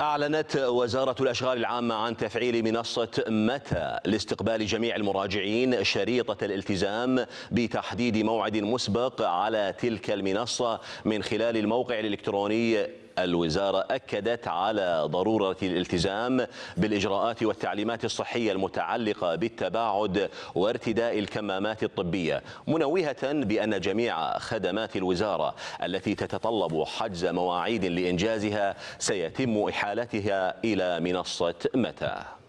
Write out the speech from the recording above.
أعلنت وزارة الأشغال العامة عن تفعيل منصة متى لاستقبال جميع المراجعين شريطة الالتزام بتحديد موعد مسبق على تلك المنصة من خلال الموقع الإلكتروني الوزارة أكدت على ضرورة الالتزام بالإجراءات والتعليمات الصحية المتعلقة بالتباعد وارتداء الكمامات الطبية منوهة بأن جميع خدمات الوزارة التي تتطلب حجز مواعيد لإنجازها سيتم إحالتها إلى منصة متى